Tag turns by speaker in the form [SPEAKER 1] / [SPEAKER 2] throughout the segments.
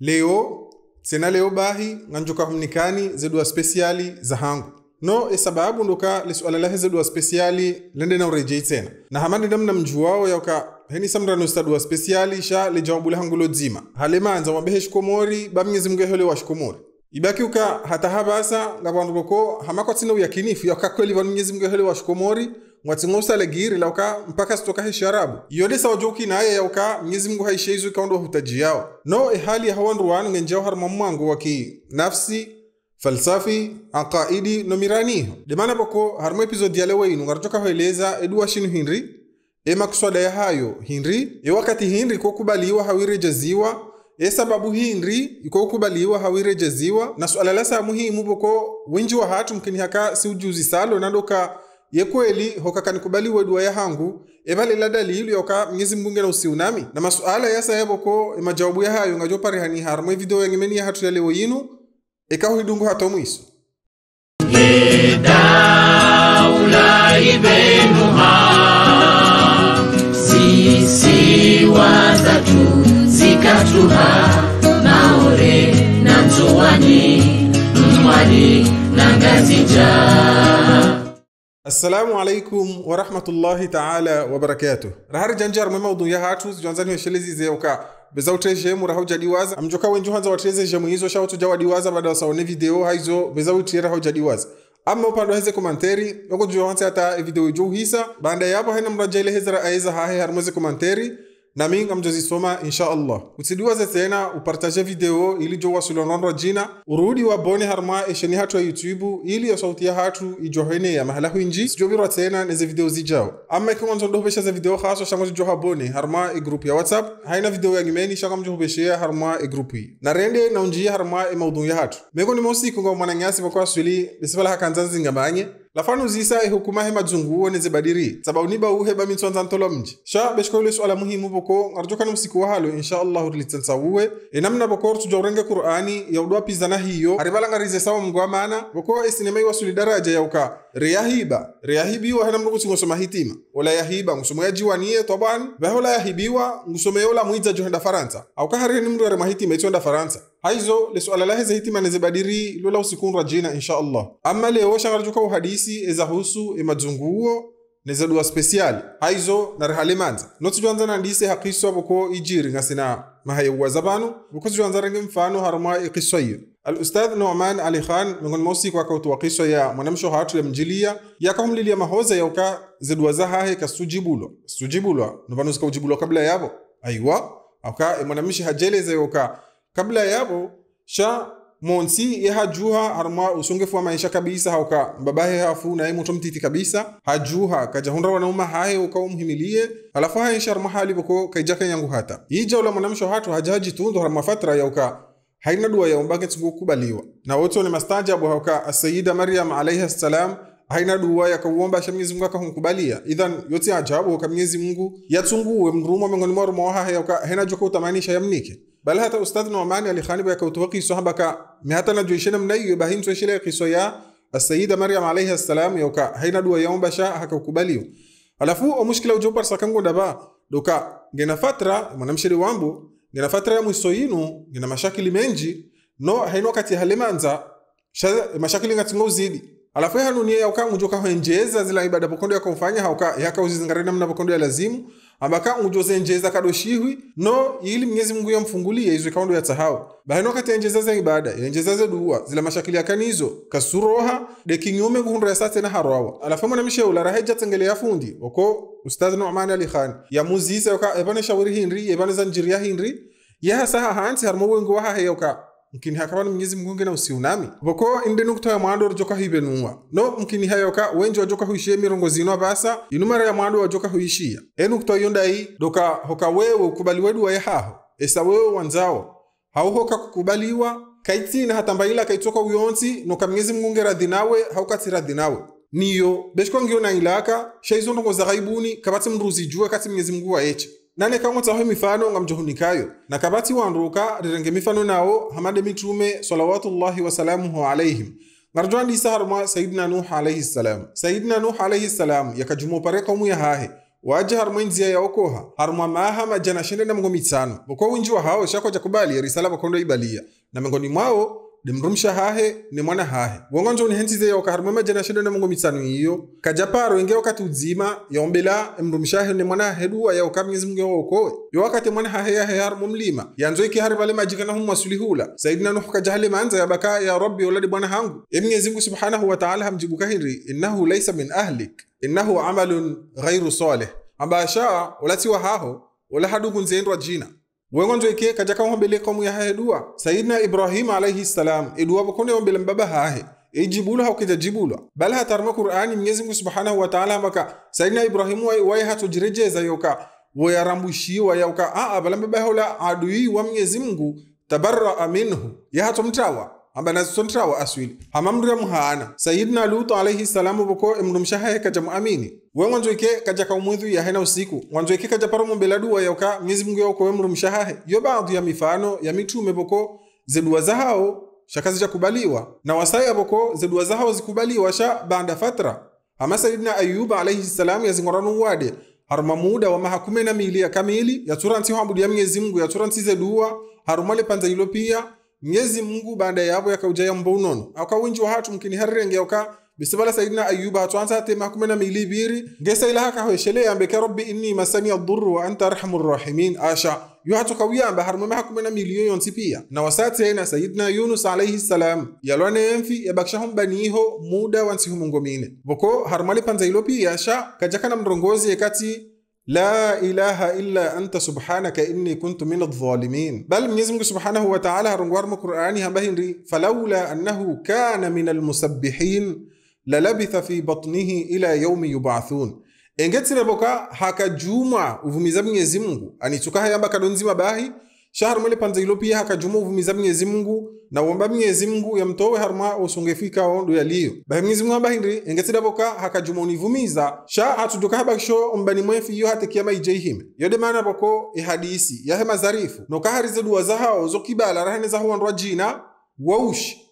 [SPEAKER 1] leo leo bahi ganjuka humnikani speciali za hangu no e sababu ndoka le suala lahe zeɗuwa spéciali le nde nawre na hamande ndam nam juwawo yawka heni samrano staɗuwa speciali sha le hangu lo dzima halema nzama ɓe heshikomori ɓa mnyezi mungu yahole washikomori ibaki uka hata habasa ngapanduko ko hamakwatsina uyakinifu yawka kweli vanu mnyezi mungu wa shikomori mwatsingusa legiri lauka mpaka sitoka hisharabu iyole sawajoki naye yauka mnyezi mungu haishe izo ikaondwa hutaji yao no ehali wandu wanu ngenjao harima mwangu waki nafsi falsafi aqaidi no miraniho demana poko harimo episodi yale weinu ngaratoka hoeleza eduwa shinu hinri emakuswada ya hayo hinri ewakati hinri kokubaliwa hawirejaziwa esababu hinri ikokubaliwa hawirejaziwa na swala la saa muhimu poko wenji wa hatu mkinihaka si ujuzi salo nadoka ye kweli hokakanikubalie dua ya hangu evalila dalilu yoka mnyezi mngu ngena usiunami na masuala yasayevoko emajawabu ya hayo ngajoparihani harimo evideo yangemenia hatu ya leo yinu ekahuidungu hato mwiso sisi wazatuzikatuha na na assalamu alaikum warahmatullahi taala wabarakatuh ra har janjarmwe maudhuya hathu zwanzaniwe shelezi zeuka bezauteejemu jadiwaza amjoka wenju hanza jemu hizo shahotu jawadiwaza bada wasaone video haizo bezautiera jadiwaza amma upande heze komanteri juwa hanse hata video ijuhisa baada yapo haina mrajaile hezera aeza hahe harmweze komanteri naminga mjozisoma inshallah utsidiwaze tsena upartaje video ili jowa sulonondwa jina urudi wabone harma esheni hatu ya youtube ili ya sauti ya hatu ijohene ya mahala huinji sijovirwa tsena neze video zijao ama ikiwanzondohubesha za video khaso shango zijoha bone harma egrupu ya whatsapp haina video ya ngimeni shanga mjohubeshea harma egrupu yi narende naunjia harma emaudhu ya hatu meko ni mosi kunga mwananyasi vakwa swili besivala hakanzanzingamanye lafano uzisaye hukumahe ni nezebadiri saba uniba uhe bamitswanza ntolo mji sha beshkoile suala muhimu boko ngarjokana msiku wahalo inshaallahu tulitsensawuwe enamna boko rtujorenge qur'ani yaudwa pizana hiyo sawo sawa amana boko esinemeiwasuli daraja yauka riyahiba riyahibiwa hena mndu ngusingosoma hitima ola yahiba ngusomoya jiwanie taban vahe ola yahibiwa ngusomo ngusomeya ola mwidza johenda faransa aukaharire ni mndu arema hitima itsoenda faransa haizo lesuala lahe ze hitima nezebadiri lola usikunra jina insha allah ama lewo shangarjuka uhadisi ezahusu emadzunguo nezadua spesiali haizo narihalemanza notsichwanza nandise hakiswa vuko ijiri ngasina mahayeuwa zapano vuko sichwanza renge mfano harumwa ikiswa iyo Alustadh Noman Ali Khan miongoni mwa usiku akautuwakisha ya mwanamshohaatule mjilia yakahumlilia mahoza yauka zedwaza hahe kasujibulwa sujibulwa novanu zikaujibulwa kabla yavo aiwa auka e mwanamshi hajeleza yauka kabla yavo sha monsi yehajuha harumwa usongefu wa maisha kabisa hauka mbabahe hafu naye muto mtiti kabisa hajuha kajahundra wanauma hahe ukaumhimilie halafu hahe sharumwa halivoko kaijaka yangu hata ijaula mwanamsho hatu hajahaji harumwa fatra yauka haina dua duwaya umbake kubaliwa na wote ni mastajabu haka asayida maryam alaihi salam haina dua ya kuomba sha mwenyezi mungu akahunkubalia idhan yote ajabu kwa mwenyezi mungu yatunguwe mrumo miongoni mwa rumo waha yaka haina joko utamanisha yamnike bali hata ustadh na nomani alikhanibu yakautowaki sahaba ka mehata mnai mnaiyo so kiso ya asayida maryam alaihi salam yoka haina dua ya yaombasha hakakubaliwa alafu o mushkila ujopar sakangu daba doka gena fatra mwanamshiri wambu nina fatira ya mwiso yinu nina mashakili menji no haino kati halemanza mashakili ngatinga uzidi alafu ni hanuniye yauka unjo njeza zila ibada pokondo yakaufanya hauka yaka na mna pokondo ya lazimu ambaka kado shihwi no ili mwezi mungu yamfungulie izwe kaundo ya tahau baino kati ya njeza za ibada ya njeza za dua zila mashakili yakanizo kasuroha de kinyume dekinyume ya sate na harawa alafu mwana ula raheja tengele ya fundi oko ustaz numan ali khan ya yamuzisa yoka ebane shawiri hinri ebane zanjiria hinri ya yahasaha hansi harimo wengi wahahe yoka nkini hakabanu mnyezi mungu ngena usiunami boko inde nukuta ya mwando rojoka hibe nuwa no mkini hayoka wenji wa joka huishie mirongo zino basa inumara ya mwandu wa joka huishia enukta yondai doka hoka wewe ukubali wedu wa yahaho esa wewe wanzao hauhoka kukubaliwa hatamba ila kaitoka uyonzi noka mnyezi mgunge radhinawe nawe haukatiradhi niyo beshko ngiyo ilaka shaizo ndongo za kabati mruzi jua kati mnyezi mungu wa echa nane kaŋotsaho mifano nga mjuhunikayo na kapatsi wanruka rirenge mifano nawo hamade mitume salawatullahi wasalamuhu alaihim ngarjwandisa harumwa sayidina nuh alaihi salam sayidina nuh alaihi salam yakajuma upareka omu yahahe waje harumwa inziya yaokoha harumwa maha majana shende na mengo mitsano boko winjiwa hawo shako jakubali risala bakondo ibaliya na mengoni mwawo dimrumsha hahe ni mwana hahe wongonjo unihensize yoka harimo shido na mungu mitsanu iyo kajaparo inge wakati udzima yombela imrumsha hahe ni mwana hahe duwa ya mwenyezi mungu yawokowe yo wakati mwana hahe yahe harumu mlima yanzo iki hari vale na humu hula saidina nuhu kajahali manza ya baka ya rabbi ya uladi mwana hangu imwenyezi mungu subhanahu wa ta'ala hamjibu kahiri innahu laisa min ahlik innahu amalun ghairu salih ambasha ulatiwa haho ulahadukunzeendwa jina wegonzo ike kaja kan hombele komu ya hahe duwa sayidna ibrahima alayhi salam e duwa bokonde hombele mbaba hahe e jibula haw kija jibulu bal ha tarma qur'ani mnyezi Mungu subhanahu wa ta'ala maka sayidna ibrahimu ha to jireje za yoka wa wayauka a a bala mbaba hola adui wa mnyezi Mungu tabarra minhu ya to mtawa abana sontra wa aswili hamamdu ya muhaana sayyidina lutu alayhi salamu buko imnum shahaye kajamu jam amini wengonzo ike kaja ka umwidhu ya hena usiku ngonzo ike kaja paro mumbeladu wa yoka mnyezi mungu yoko wemrum shahahe yo baadhi ya mifano ya mitume boko zedua zahao shakazi kubaliwa na wasaya boko zedua zahao zikubaliwa sha banda fatra ama sayidina ayuba alayhi salamu ya zingoranu wade haruma muda wa maha kumena mili ya kamili yaturansi hambudu ya mnyezi mungu yaturansi zedua harumale panza ilopia ngezi mungu banda yabo yakauja yambo unono akawinjwa hatu mkini harrenge yauka bisibala saidina ayuba twansa tema na mili biri ngesaila haka hoshele yambe ke rabbi inni masani adurru wa anta arhamu rrahimin asha yuhatu kawiyamba harmame na miliyo yonsi pia na wasatena sayidina yunus alaihi salam yalwane yemfi yabakshahum baniho muda wansihumungomine voko harmali panzailo pia sha kajakana mrongozi yekati لا إله إلا أنت سبحانك إني كنت من الظالمين بل منيزمج سبحانه وتعالى رنوار مقرآني همبهن فلولا أنه كان من المسبحين للبث في بطنه إلى يوم يبعثون إن engetsire boka هكا juma uvumiza mwenyezi أني anituka hayamba كدونزي bahi shahar panza ilo pia haka jumu uvumiza mnyezi mungu na womba mnyezi mungu ya yamtowe harma usungefika ondu liyo. bahe mnyezi mungu amba ambahindri engetsidapoka hakajuma univumiza sha atuduka habakisho ombani mwefi yu hati kiyama ijehime. yode maana poko ihadisi e yahe mazarifu nokaharize duwa za hao, zahawo zokibala rahane zahuwandu ajina woushi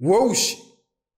[SPEAKER 1] woushi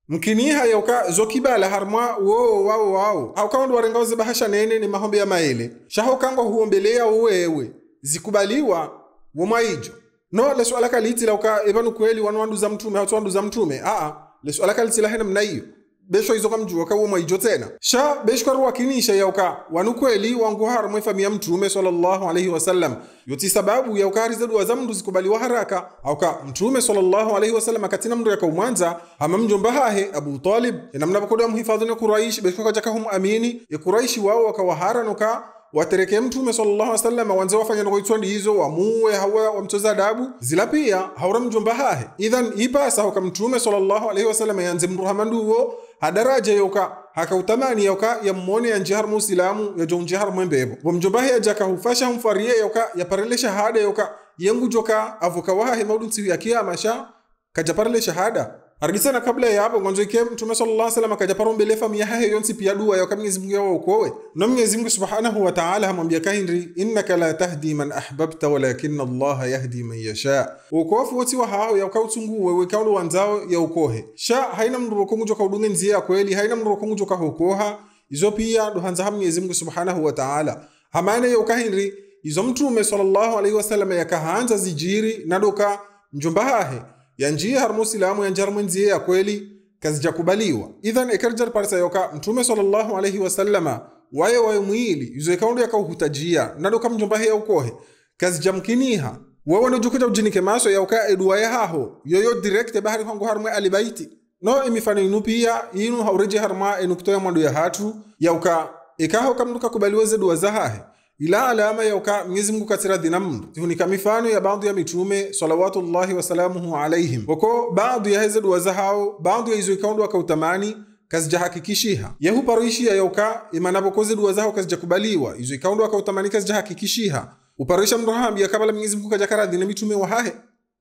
[SPEAKER 1] mkiniha yoka zokibala harmwa woo wao wao haukaondu warengaoze bahasha nene ni mahombe ya maele shahokangwa huombelea uwewe, zikubaliwa womayijo no lesualaka liitila uka evanu kweli wanu wandu za mtume hatu wandu za mtume aa lesualaka liitila hena mnaiyo besho izo kamjua ka womaijo tena sha beshkwaru wakinisha yauka wanu kweli wangu hara mwefamia mtume sallallahu alaihi wasallam yoti sababu yaukahariza dua za mndu zikubaliwa haraka auka mtume sallallahu alaihi wasallam akatina mndu yakaumwanza ama mjomba hahe abu talib enamnavakoda muhifadhini quraish beshkwakajaka humu amini ya iquraishi wao wakawahara noka watereke mtume sallallahu alaihi wasallam wanze wafanya noko itsondi izo wamuwe hawa wamtoza adabu zila pia haura mjomba hahe idhan ipasa hoka mtume sallallahu alaihi wasallam yanze mruhamanduwo hadaraja yoka hakautamani yoka yammone ya njihar musilamu yajonje njihar mwembebo wamjomba yajaka hufasha humfarie yoka yaparele shahada yoka yengu joka avoka wahahe maudunsihu ya kiamasha kajaparele shahada argisena kabla ya hapo gonzo ke mtume sallallahu alaihi wasallam akaja parombe lefa miya hahe yonsi pia dua yo kamnyezi mungu yao ukowe no mnyezi mungu subhanahu wa ta'ala hamwambia kahindri innaka la tahdi man ahbabta walakin allah yahdi man yasha ukofu woti wa hao ya kautungu wewe kaulu wanzao ya ukohe sha haina mndu wakungu joka udunge nzia kweli haina mndu wakungu joka hukoha izo pia duhanza hamnyezi mungu subhanahu wa ta'ala hamana yo kahindri izo mtume sallallahu alaihi wasallam yakahanza zijiri na doka njumba hahe yanjiye har musilamu yanjar mwenziye ya kweli kazijakubaliwa idhan ekerjar parsa yoka mtume sallallahu alaihi wasallama waye waye mwili yuzoekaundu yakauhutajia nado kamjombahe yaukohe kazijamkiniha wewe ndojukuta ujinike maso yauka eduwaye haho yoyo direkte bahari hwangu harmwe alibaiti no imifano e inu pia inu haureje harma enuktoya mwandu ya hatu yauka ikaho e kamndu kakubaliweze duwa zahahe ila alama yauka mwenyezi mungu katira dhina mndu zihunika mifano ya baadhi ya mitume salawatullahi wasalamuhu alaihim woko baadhi ya heze duwa zahao baadhi ya izo ikaundu wakautamani kazijahakikishiha yahuparoishiya yauka imanavokoze duwa zao kazijakubaliwa izo ikaundu wakautamani kazijahakikishiha uparoisha mndu hahambia kabala mwenyezi mungu kajakara mitume wahahe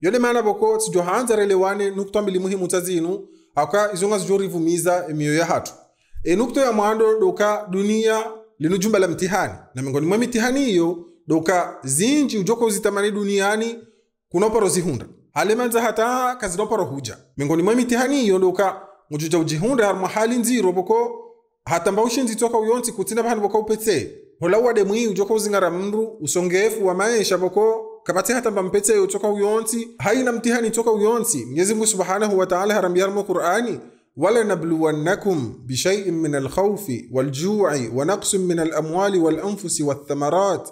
[SPEAKER 1] yole maana voko relewane nukta mbili muhimu tazinu aka izonga zijorivumiza emioyo ya hatu enukto ya mwando doka dunia lino jumba la mtihani na miongoni mwa mitihani hiyo doka zinji ujoko uzitamani duniani kunoparo zihunda halemanza hata kazinoparo huja miongoni mwa mitihani hiyo doka mujuja ujihunda harumwa hali nziro boko hata mba ushinzi toka uyonti kutina bahani boko upetse hola uwade mwii ujoko uzingara mru usongefu wa maesha boko kapate mba mpetse utoka uyonti uyonsi haina mtihani toka uyonti mwenyezi mungu subhanahu wa ta'ala harambia kurani ولنبلونكم بشيء من الخوف والجوع ونقص من الأموال والأنفس والثمرات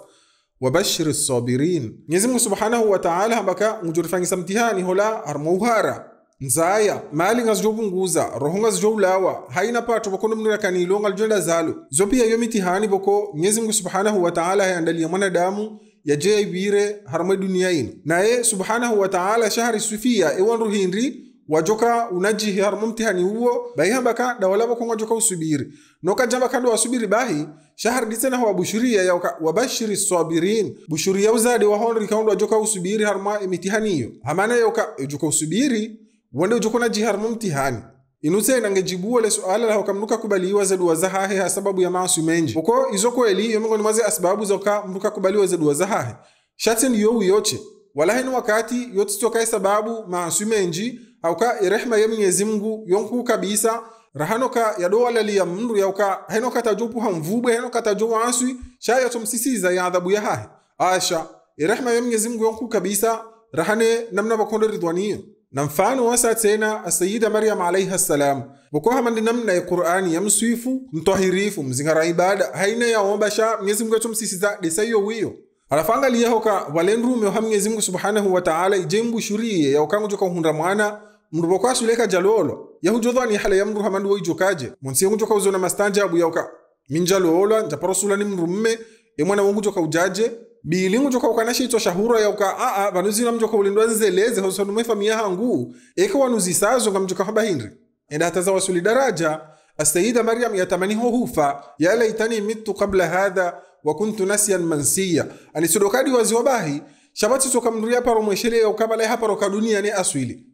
[SPEAKER 1] وبشر الصابرين Mwenyezi Mungu Subhanahu wa Ta'ala ambaka mujurifanyisa mtihani hola armouhara nzaya mali ngazijobunguza roho ngazijobulawa haina pato bokondo mnirakanilo ngalijenda zalo zopiya yo mitihani boko Mwenyezi Mungu Subhanahu wa Ta'ala hayandalia mwanadamu yaje yaibire harmwe dunia ino naye Subhanahu wa Ta'ala shahari sufiya ewanruhindri wajoka unajihi harimo mtihani huo bahi habaka dawalabo kongo joka usubiri noka jamba kandi wasubiri bahi shahar ditena hawa bushuria ya wabashiri sabirin bushuria uzadi wa honri kaundo wajoka usubiri harimo imitihani iyo hamana yoka joka usubiri wande ujoko najihi harimo mtihani inuse nangejibuwa le suala la hokamnuka kubaliwa za dua zahahe ha sababu ya maasi menji uko izo kweli yo ni mwaze asbabu za mnuka kubaliwa za dua zahahe shati ndiyo uyoche walahi ni wakati yote tokae sababu maasi menji auka irehma ya Mwenyezi Mungu yonku kabisa rahanoka ya dola ya mndu yauka henoka tajupu hamvubwe henoka taju wanswi shaya tomsisiza ya adhabu ya yahahe asha irehma ya Mwenyezi Mungu yonku kabisa rahane namna bakonde ridwani na mfano wasa tena asayida maryam alayha salam boko hamandi namna ya qur'ani ya mswifu mtwahirifu mzingara ibada haina ya omba sha mnyezi mngu yatomsisiza desaiyo wiyo alafanga liyahoka walenrume ha mnyezi mngu subhanahu ta'ala ijembu shuriye yaukangu joka hunra mwana mrubo kwasuleka jaloolwa yahujothwani hala ya mndu hamandu woijokaje monsi yekunjoka uzona mastanjabu yauka minjaloolwa njaparosulani mndu mme emwana wonkujoka ujaje bili biilingujoka ukanashitso shahurwa yauka aa vanuzina mjoka ulindwa nzeleze hosandume famia hangu eka eke wanuzisazo nga mjoka haba hinri enda hataza wasuli daraja السيدة مريم يتمنيه هوفا يا ليتني مت قبل هذا وكنت نسيا منسيا alisodokadi waziwabahi shabatitokamnduria paro mweshele yaukabalae haparo kadunia ne aswili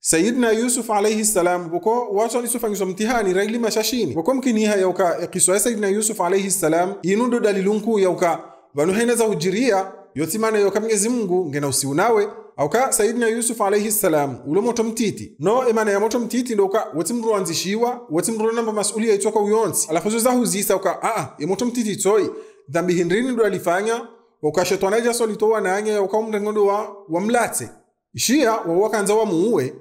[SPEAKER 1] sayidna yusuf alayhi salam boko som tihani regli ma shashini boko mkiniha yauka ikiso ya sayidna yusuf alayhi salam inundo dalilunku yauka hena za ujiria yotimana yoka mnyezi mungu ngena usiunawe auka sayidina yusuf alayhi salam ulo moto mtiti no imana ya moto mtiti ndoka woti mru wanzishiwa woti mru namba masulia itsoka uyonsi zo za huzisa uka aa ya moto mtiti tsoi dhambi hindrini ndo alifanya uka shetwana shetwanaja solitowa nanye uka umrengondo wa wamlate ishia wa wamuuwe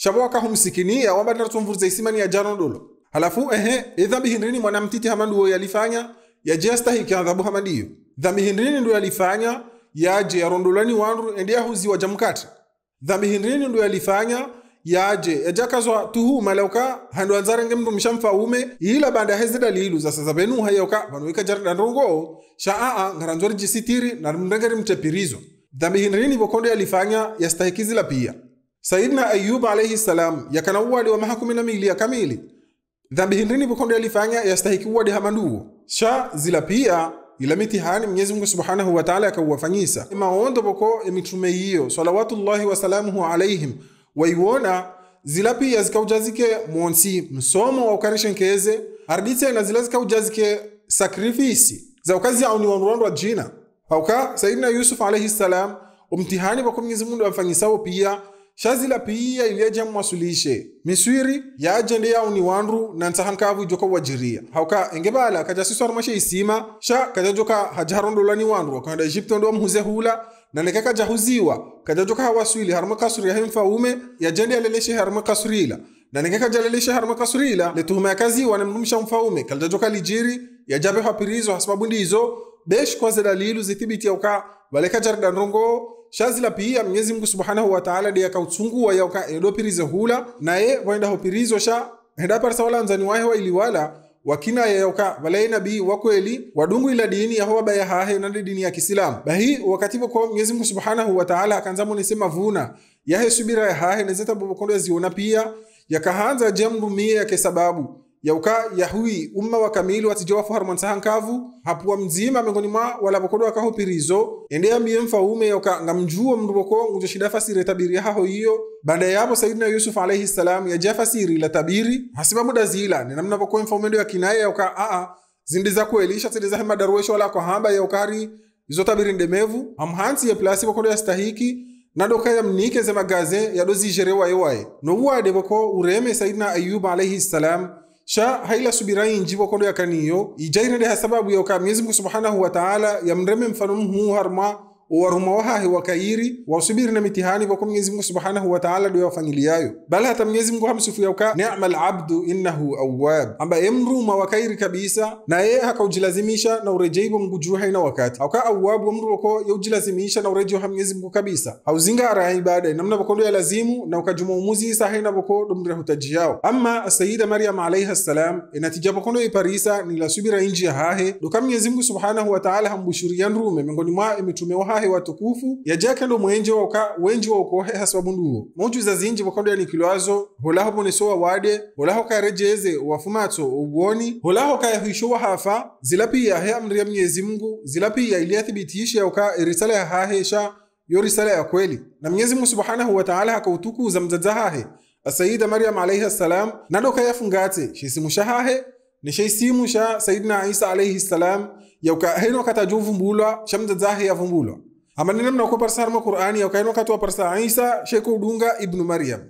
[SPEAKER 1] shabo wakahumsikiniya wambatira tsumvudza isimani ya jano dolo halafu ehe e dhambi hindrini mwana mtiti hamandu ndiwo yalifanya yaje yastahiki adhabu hama ndiyo dhambi hindrini ndu yalifanya yaje yarondolani wandu endi wa jamkati dhambi hindrini ndu yalifanya yaje yajakazwa tuhuma lauka handu anzarenge mndu mshamfa ume ila banda hezi dalilu za sasa benu hayauka vanuika jarida sha shaa ngaranzori jisitiri na mndengeri mtepirizo dhambi hindrini vokondo yalifanya yastahikizila pia sayidna Ayub alayhi salam yakana uwadi wa mahakumi maha kuminamili kamili dhambi hindrini vukondo yalifanya yastahiki uwadi hamanduwo sha zila pia ila mitihani mwenyezi mungu subhanahu wa Ta'ala yakauwafanyisa maondo voko emitume iyo salawatullahi wasalamuhu alaihim waiwona zila pia zikaujazike monsi msomo wa ukarishe nkeze arditse na zila zikaujazike sakrifisi za ukazi wa jina pauka sayidina yusuf alayhi salam umtihani boko mwenyezi mungu amfanyisawo pia shazi la piiya ilyeje mmwasulishe miswiri yaajende yawu ni wandu na ntsahankavu ijoka wajiriya hauka engebala kaja siswarmashe isima sha kaja joka hajaharondolwa ni wandu wakahenda egypto ndo mhuze hula na nekeka jahuziwa kaja joka hawaswili harma kasuri yahemfaume yajende yaleleshe harma kasurila na nekeka jaleleshe harma kasurila letuhuma yakaziwa na mrumisha mfaume kaljajoka lijiri yajabe hapirizo hasababu ndizo besh kwaze dalilu zithibiti yauka valeka jarida ndongo shazila piya mnyezi mngu subhanahu wataala de yakautsunguwa yauka edopirize hula naye waenda hopiririzosha hendaparsa wala mzani wahewa iliwala wakina yayauka valai nabii wakweli wadungu ila dini yahowa baya hahe nande dini ya kisilamu bahi wakati ko mnyezi mngu subhanahu wataala akanzamo nisema vuna yahe subira ya hahe nezeta bobokondo yaziona piya yakahanza je mndu yake sababu yauka yahui umma wa wakamili watijawafu harmonsa hankavu hapuwa mzima miongoni mwa walapokodwa pirizo ende yambiye mfaume yauka ngamjuo mnduvoko ngujo shida fasiri tabiri haho iyo baada yapo sayidina yusuf alaihi salam yaja fasiri la tabiri hasiba muda zila ni namna voko mfaume ndo yakinaye yauka aa zindi za kuelisha zindi za hemadaruesho wala kohamba yaukari izo tabiri ndemevu amhansi ye plasi vokodo yastahiki nadoka yamnike ze magaze yado zijerewayewaye nowuwade voko ureme sayidina ayub alaihi salam sha subirai njibo kondo yakaniyo ijairede ha sababu yoka mwenyezi mungu subhanahu wataala yamreme mfano muhu harma uwaruma wahahe wakairi wausubiri na mitihani voko mwenyezi mungu subhanahu wataala dio wafanyiliyayo bala hata mwenyezi mungu hamsifuyaoka nema labdu innahu awab amba emruma wakairi kabisa na ye hakaujilazimisha na urejeivo mungu juu haina wakati hauka awabu wamru woko yaujilazimisha na urejeo ha mwenyezi mungu kabisa hauzinga ara ya ibada namna vokondo ya lazimu na ukajuma umuzi isa haina voko domdira hutaji yao amma sayida maryam alaihi salam enatija vokondo iparisa nilasubira inji ya hahe doka mwenyezi mungu subhanahu wataala hambushuria nrume miongoni mwa emitume abahe watukufu yajakalo mwenje wauka wenji waukohe hasababu nduwo monju zazinji wakandu yanikilazo holaho bonesowa wade holaho karejeze wafumatso ubwoni holaho kayahishowa hafa zilapiyahe amri ya mnyezi mungu zilapiya iliyathibitiyisha yauka risala yahahesha yo risala ya kweli na mnyezi mungu subhanahu wataala hakautukuza hahe asayida maryam alaihi salam nadoka yafungate shisimushahahe nishaisimu sha sayidina isa alaihi salam yauka heno katajuvumbulwa shamdzadzahe yavumbulwa hamani namna ko parsar ma qur'ani aw kayno katwa parsa isa sheku dunga ibnu maryam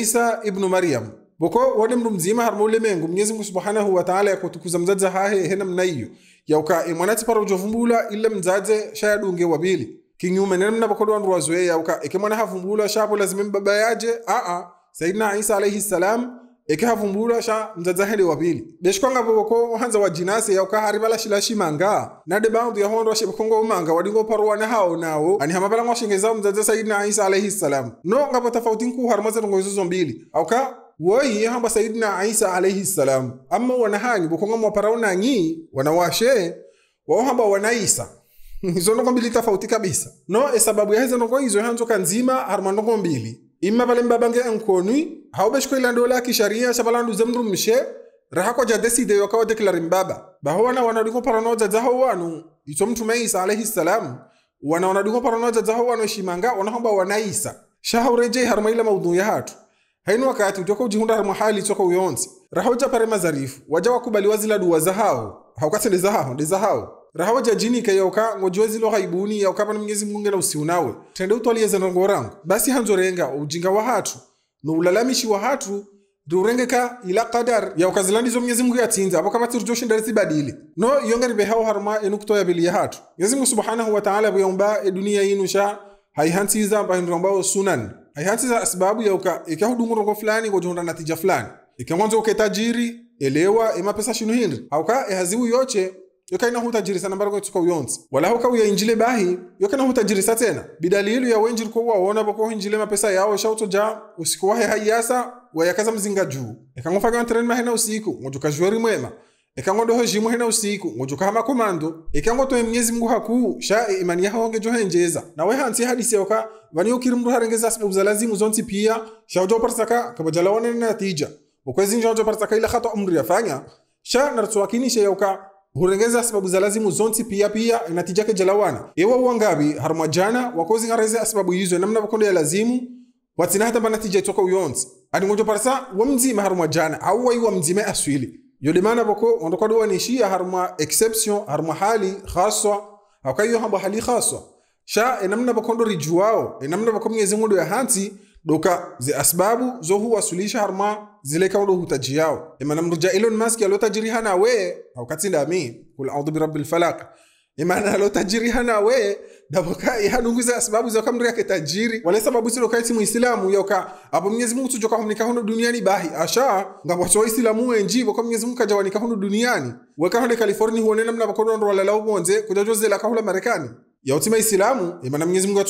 [SPEAKER 1] isa ibnu maryam boko wani mdu mzima har mule mengu mwenyezi Mungu subhanahu wa ta'ala yakutukuza mzadza hahe hena mnaiyo yauka imwanati e, para ujovumbula ile mzadze shayadunge wabili kinyume namna boko wandu wazoea yauka ikimwana e, havumbula shapo lazima baba yaje a a sayyidina isa alayhi salam ikhavumbulwasha mdzadzahele wapili deshikwanga popoko ohanza wa jinasi yaukahari palashila shimanga nade bandu yahondwa shipakhongo umanga wadinga uparuwana hawo nawo ani hamapalanga washengezawo mdzadza sayidina isa alaihi salamu no ngapo tofauti nkuhari mwazitongo izozo zombili auka woyi hamba sayidina isa alaihi ssalamu amma wanahanyi pokhonga mwaparawunanyi wanawashe waohamba wana isa izo ndongo mbili tafauti kabisa no esababu yahiza ndongo izo yahanzoka nzima harima ndongo mbili imma pale mbabange enkonwi hawabashkwela ndola kisharia shabalandu zemru mshe raha kwa rahakwa jadesideyo akawa dekilari mbaba bahona wanaliko paranoja zaho wanu itso mtume isa alaihi salam wana wanaliko paranoja zaho wanu shimanga shaha ureje harma ila maudhu ya hatu hainu wakati utoka ujihunda harma hali uyonzi raha rahoja pare mazarifu waja wakubaliwa zila duwa zahao zahao zahao raha haukase ndezahaho ndezahao rahawa jajini kayoka ngojiwezilo ghaibuni yaukapana mnyezi mungu na usiunawe tende ya utwaliyezanongorangu basi hanzo renga ujinga wa hatu noulalamishi wa hatu durengeka ila qadar ya ukazilandizo mwenyezi mungu yatsinza kama kabati rujoshinda risibadile no yongeri behao harma enukto ya bili hatu mwenyezi mungu subhanahu wa ta'ala buyomba e dunia inusha haihansiza bahindromba sunan haihansiza sababu ya uka ikahudungurongo fulani gojonda natija fulani ikangwanzo uketajiri elewa emapesa shinu hindri auka ehaziwu yoche yokhaina hutajirisana mbarako tsuka uyonse wala hokauya injile bahi yokhaina hutajirisa tena bidaliilu ya wenjiri ko waona boko injile mapesa yawo shautoja usiku wahe haiyasa wayakaza mzinga juu ekangofaka ntereni mahena usiku ngojukajueri mwema ekangodoho jimwe hena usiku ngojukahama komando ekangotoe mnyezi mungu hakuu sha e, imani yaho honge johenjeza nawe hansi hadisi yoka vaniokiri mndu harengeza sababu za lazimu zonsi pia shaujoparsaka kabajalawanene natija okwezinjojoparsaka ila hata umri yafanya sha nartsuwakinishe yoka hurengeza sababu za lazimu zonsi piya na tijake jalawana ewa uwangabi haruma wakozi ngareze asababu yizo namna bakondo ya lazimu watsina hata banatija itoka uyonsi ani ngojo parsa wamzima haruma jana au waiwa mzime aswili yolimana boko ondokwadowa nishiya haruma exception haruma hali khaswa akaiyo hamba hali khaswa sha enamna bakondo rijuwao enamna bako mwenyezi ngodo ya hansi doka ze asbabu zohuwasulisha haruma zileka ulu hutaji yao imana mruja elon musk tajiri hana we au mi kul audhu birabi lfalaq imana alo tajiri hana we daboka ihanunguza sababu zoka mri yake tajiri wala sababu zilo kaiti muislamu yoka abo mwenyezi mungu tujoka humnika hunu duniani bahi asha ngabocho islamu nji boka mwenyezi mungu kajawanika hunu duniani weka hunu california huone mna bakondo ndo wala lao bonze zela kahula marekani ya utima isilamu imana e mwenyezi mungu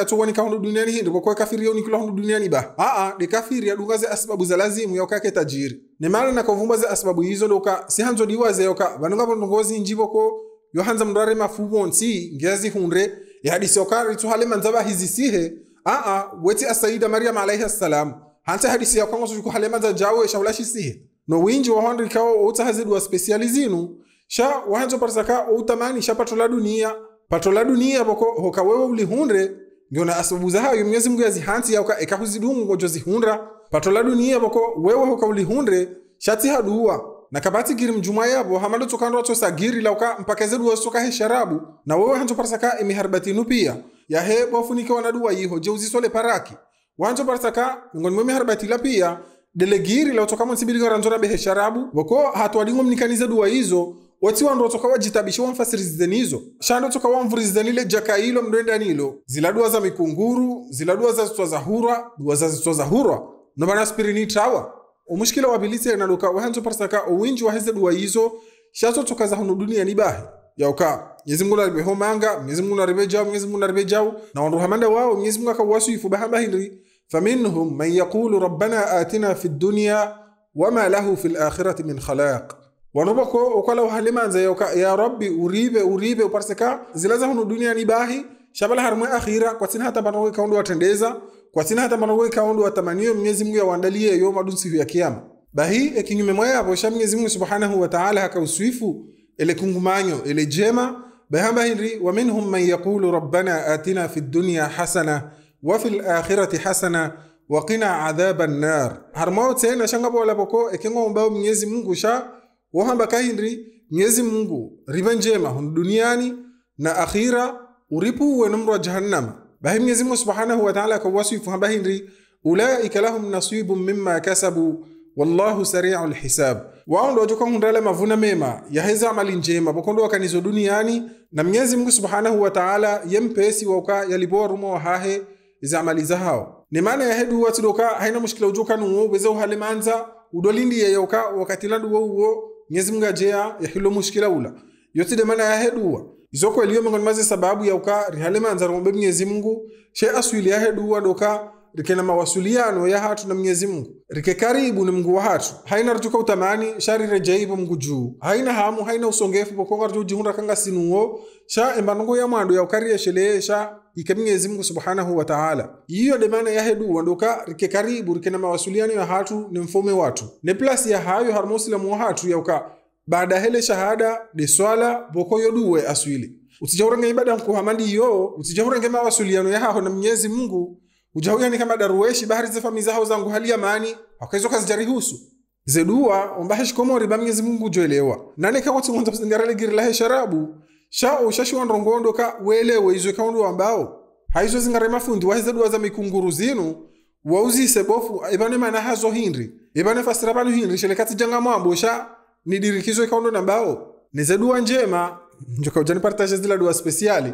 [SPEAKER 1] atuwanika hundu duniani hindi kwa kafiria unikula hundu duniani ba aa de kafiri adungaze asibabu za lazimu yaukake tajiri nemana nakovumbwaze asibabu izo ndoka sihanzo diwaze yoka vanunga vonongozi njivo ko yohanza mndware mafubo nsi ngiazi hunde yahadisi yokari tuhale manzaba sihe aa weti asaida maryam alaihi assalam hanta hadisi yakwango sujukuhale manza jawe sihe no winji wahondrikawo outahazidwa spesializinu sha wahanzo parsaka outamanisha patola dunia pato la dunia boko hokawewe ulihunde ngiona asubuza hayo mwezi mungu yazihansi yauka ekahuzidumu ngojo zihundra pato la dunia boko wewe hoka ulihunde shati haduwa na kabati giri mjuma yabo hamalo tukandwa chosa giri lauka mpakeze duwa soka he sharabu na wewe hanjo parasaka imiharbati nupia ya he bofunike wanaduwa je uzisole paraki wanjo parasaka ngoni mwemi la pia delegiri lautoka monsibiri garanjora behe sharabu woko wadingo mnikanize duwa hizo wati wandotoka wajitabisha wamfasirize nizo shandotoka wamvurize ile jaka ilo mndwenda nilo zila dua za mikunguru zila dua za zitwa za hurwa dua za zitwa za hurwa nobana spirinitawa umushkila wabilite naluka wahanzo parsaka owinji waheze dua hizo toka za hunu dunia ni bahi yauka Mwenyezi Mungu manga Mwenyezi Mungu alimejao Mwenyezi Mungu alimejao na wandu hamanda wao Mwenyezi Mungu akawasifu baha hili faminhum man yaqulu rabbana atina fi dunya wama lahu fil akhirati min khalaq wanobako okola ohalimanze ya rabbi uribe uribe uparseka zilaza hunu duniani bahi shabala harumwe akhira kwatsina hata manogo ikaundu watendeza kwatsina hata manogo ikaundu watamaniyo mnyezi mungu yawaandaliye yo madunsihu ya kiyama bahi ekinyume mwayapo sha mnyezi mungu subhanahu wataala hakauswifu ele kungumanyo ele jema bahamba hinri waminhum man yaqulu rabbana atina fi dunya hasana wafi lakhirati hasana waqina adhaba nnar harumwao tsena shangabo walapoko eking'ombao mnyezi mungu sha wohamba kahindri mwenyezi mungu riva njema hunu duniani na akhira uripuwe nomru wa jahannama bahi mwenyezi mungu subhanahu wataala akawasifu hamba hindri ulaika lahum nasibu mima kasabu wallahu sariu lhisab wao ndo wacokanhundala mavuna mema yaheza amali njema vokondo wakanizo duniani na mwenyezi mungu subhanahu wataala yempesi wauka yalipowa ruma wahahe iza amali zahao ni maana yaheduwa tidoka haina mushkila ujokanuwo weza uhale manza udolindi yauka wakatila duwo uwo nyezi mungu ajeya yahilo mushkila ula yotide mala yaheduwa izoko eliyo miongoni maze sababu yauka rihalemaanza rong'ombe mnyezi mungu she aswili yaheduwa doka rike na mawasiliano ya hatu na mnyezi mungu rike karibu ni mungu wa hatu haina rituka utamani sharirejeipo mungu juu haina hamu haina usongefu pokoka rujihunda kanga sinuo sha embanongo ya mwando yaukariesheleye sha ikamingezi mungu subhanahu wa taala yiyo de mana yahedu wanduka rike karibu rike na mawasiliano ya hatu ni mfome watu ne plus ya hayo harmusilamu wa hatu yauka baada hele shahada de swala bokoyo duwe aswili usijahurenge ibada nkuhamandi yo usijahurenge mawasiliano hao na mwenyezi mungu ni kama daruweshi bahari za zefami zaho zangu hali ya mani akaizo kazijarihusu zedua ombaheshi komori ba mwenyezi mungu joelewa nane kawotimwanza kuzingarale girila he sharabu sha ushashiwa ndongondoka welewe izwe kaundu ambao haizo zingarema mafundi wahiza dua za mikunguru zinu wauzise bofu ipane mana hazo hindri ipane fasira panu hindri shelekati janga mwambo sha nidirikizo ikaundu nambao nize dua njema njoka ujani partashe zila dua spesiali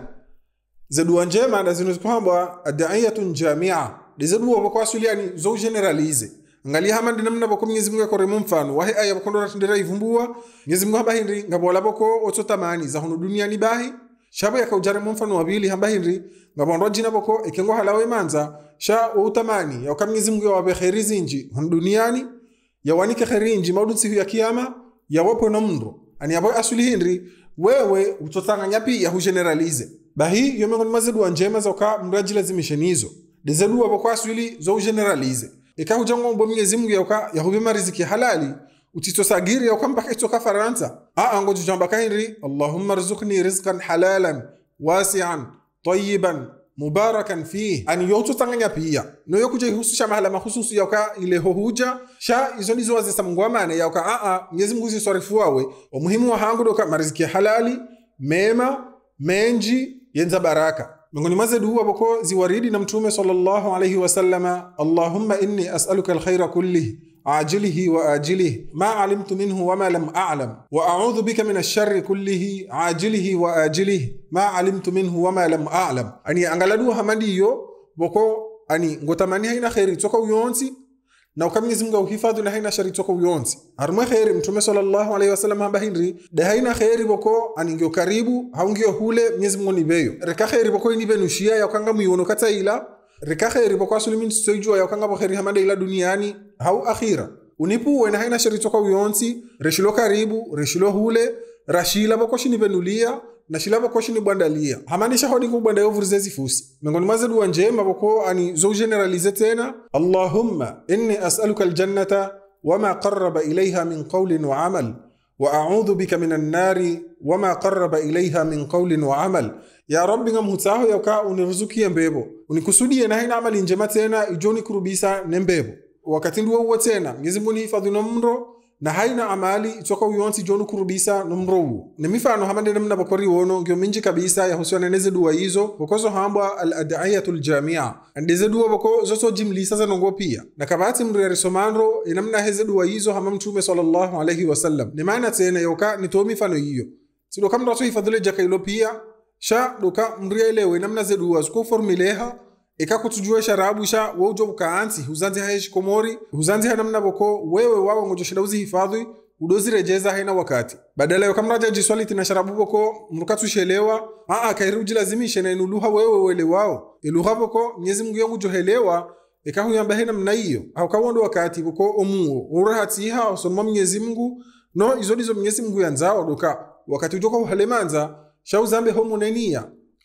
[SPEAKER 1] zaduwa njema na zinu zikwambwa adaiyatun jamia nize dua wakwasuliani zo generalize ngali hamandi namna boko mwenyezi mungu akoremo mfano wahi aya bokondo ratendera ivumbua mwenyezi mungu habahindri ngabola boko otsotamani zahuno duniani bahi shabo yakaujaremo mfano wabili hambahindri ngabondo jina boko ekengo halawe manza sha outamani yauka mwenyezi mungu yawape kheri zinji huno duniani yawanike kheri inji maudu sihu ya kiyama yawapo na mndro ani yapo asuli hindri wewe utsotsanganya pia hugeneralize bahi yo miongoni mwa zedua njema zoka mndu ajilazimishenizo dezedua boko aswili zo ugeneralize ikahujangombo mwenyezi mungu yauka yahubima riziki halali utitosagiri yauka mpaka itoka faransa aa ah, ah, ngojuchamba kahinri allahumma rizukni rizkan halalan wasian tayiban mubarakan fih ani yototanganya pia noyo kuja ihusisha mahala mahususu yauka ile hohuja sha izo ndizo wazesa mungu amane yauka aa ah, mwenyezi mungu ziswarifu wawe umuhimu wa hangu doka mariziki halali mema menji yenza baraka miongoni mazedu huwa poko ziwaridi na mtume sallallahu alaihi wasallama allahumma inni as'aluka alkhaira kullih ajilihi wa ajilihi ma alimtu minhu wama lam alam wa audhu bika min alshari kullihi ajilihi wa ajilihi ma alimtu minhu wama lam alam ani angaladu hamandi yo boko ani ngotamani haina kheri toka uyonsi na ukamnyezi mungu auhifadhi la haina shari toko uyonzi harumwe kheri mtume sallallahu alaihi wasallam hambahindri de haina kheri boko aningio karibu haungio hule mnyezi mungu nibeyo reka kheri boko inibenushia yaukanga muyono kataila reka kheri boko asulimini soijua yaukanga bo kheri hamadeila duniani hau akhira unipuwe na haina shari toko uyonzi reshilo karibu reshilo hule rashila boko shinibenulia nashilamo koshini bwandalia hamanisha hodi kubwanda yovuruza zifusi miongoni mwa zedu wanjema boko ani zougeneralize tena allahumma inni as'aluka aljannata wama qaraba ilaiha min qawlin wa amal wa waaudhu bika min annari wama qaraba ilaiha min qawlin wa amal ya rabbi ngamhutaho yaka uniruzukie mbebo unikusudie nahe na amali njema tena ijo ne mbebo wakati ndiwo uwo tena mwenyezi mungu nihifadhi nomro na haina amali toka uyonsi jonu kurubisa nomrowu ni mifano hamanene wono ngyo minji kabisa yahusiana neze izo bokozo hambwa al adayatu ljamia andeze boko zoso jimlisa zanongo pia na kabati mrere somandro izo hama mtume sallallahu alaihi wasallam ni tena yoka nitoo mifano hiyo sido kamraso hifadhule jakailo pia sha doka mria ilewe namna zeduwa ekakutujue sharaabwisha we ujo bukaansi huzanzi hahe shikomori huzanzi hana boko wewe wawa ngojoshela uzihifadhi udozirejeza haina wakati badala yo kamraja jiswali tina sharabu boko mrukatushelewa aa kairi ujilazimishe na inuluha wewe wele wao iluha boko mnyezi mungu yongu johelewa ikahuyamba hena mnaiyo aukawondo wakati boko omuo urahatiha osonoma mnyezi mungu no izodizo mnyezi mungu yanzawa doka wakati ujoka uhalemanza shauzambe homonenia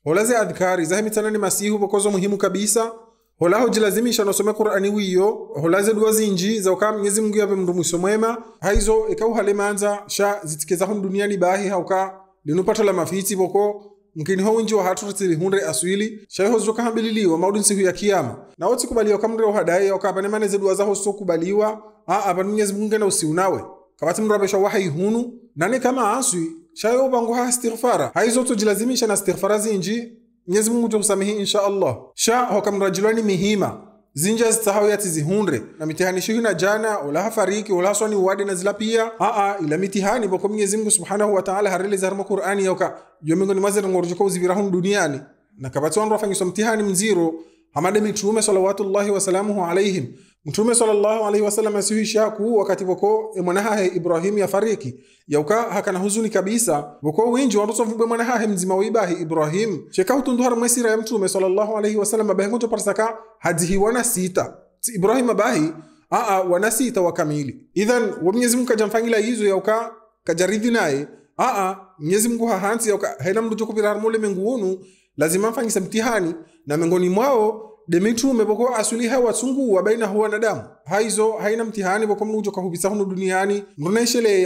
[SPEAKER 1] hola ze adhikari zahemitana ni masihu bokozo muhimu kabisa hola hojilazimisha nosome qur'ani wiyo hola ze duwa zinji za uka mnyezi mungu yave mndu mwiso mwema haizo ikauhale manza sha zitikezaho mduniani bahi hauka linupata la mafiti boko mkiniho winji wa hatu tatiri hunre aswili shaiho zuka hambililiwa maudi nsihu ya kiyama na woti kubaliwa kamre uhadai ya ukapane mane ze duwa zaho so kubaliwa a apanu mnyezi mungu ngena usiunawe kawati mndu rabesha wahai hunu nani kama aswi shayo upanguha istighfara haizotojilazimisha na istighfara zinji nyezi mungu tokusamehi insha allah sha hokamrajulani mihima zinja zitahawi ati zihunre na mitihani na jana ulaha fariki ulaswani uwade na zila pia aa ila mitihani boko mnyezi mungu subhanahu wa ta'ala harili zaharma qur'ani yoka jomingoni mazira ngorjuka uzibirahum duniani na kabatiwandu wafangiswa mtihani mziro hamade mitume salawatullahi wasalamuhu alaihim mtume sallallahu alaihi wasallam asihuisha ku wakati voko e mwanahahe ibrahimu yafariki yauka hakana huzuni kabisa voko winji wandosovumbwe mwanahahe mzima wibahi ibrahimu cheka shekahutunduhara mwesira ya mtume sallallahu alaihi wasallam abahi kunto parsaka hadzihi wana sita si ibrahimu abahi aa wana sita wa kamili idhan wa mwenyezi mungu kajamfangila hizo yauka kajaridhi naye aa mwenyezi mungu hahansi yauka hena mndu jokuvirahara mulemenguu unu lazima mfangisa mtihani na mengoni mwao demitume boko asuliha wasunguwa bainahu wanadamu haizo haina mtihani boko mnujoka hubisahuno duniyani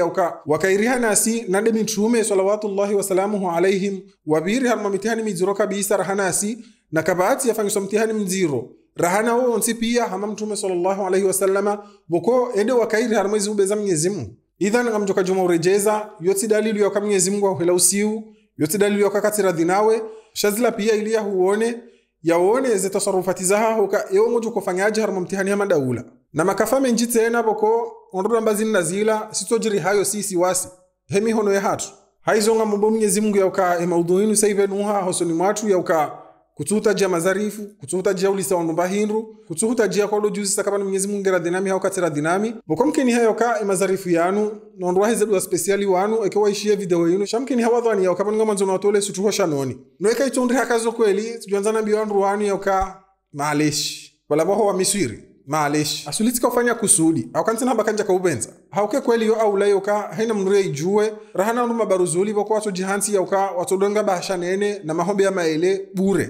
[SPEAKER 1] uka wakairiha nasi na demitume salawatullahi wasalamuhu alaihim wabiri harma mitihani miziro kabisa rahanasi na kabaati yafangiswa mtihani mziro rahana wo onsi pia hama mtume sallallahu alaihi wasallama boko ende wakairi harma izubeza mwenyezi mungu idhan ngamjoka juma urejeza yoti dalili yauka mwenyezi mungu auhilausiu yoti dalili yauka katira dhinawe shazila pia iliya huone yaone ze tasarufati zahaho ka ewo ngoje kufanyaje harimo mumtihani ya madaula na makafa menji tena boko ondura mbazini nazila sitojiri hayo sisi wasi hono ya hatu haizonga mumbo mwenyezi mungu uka emaudhuinu saive nuha hosoni mwatu uka kutsuhutajia mazarifu kutsuhutajia ulisa wa wandu mbahindu kutsuhutajia kwa juzi sakabana mwenyezi mungu ngera dinami hao katera dinami boko bokomkeni hayo ka e mazarifu yanu nondu wahezedwa spesiali wanu eke ishiye video yinu sha hawa dhani yao nga manzo na watole sutuho shanoni noeka itundi hakazo kweli tujanza nabi wandu wanu yao ka maalesh wala boho wa miswiri maalesh asulitika ufanya kusudi aukansina bakanja kaubenza hauke kweli yo au aula yoka haina mnure ijue rahana ndu mabaruzuli boko watu jihansi yauka watodonga bahasha nene na mahombe ya maele bure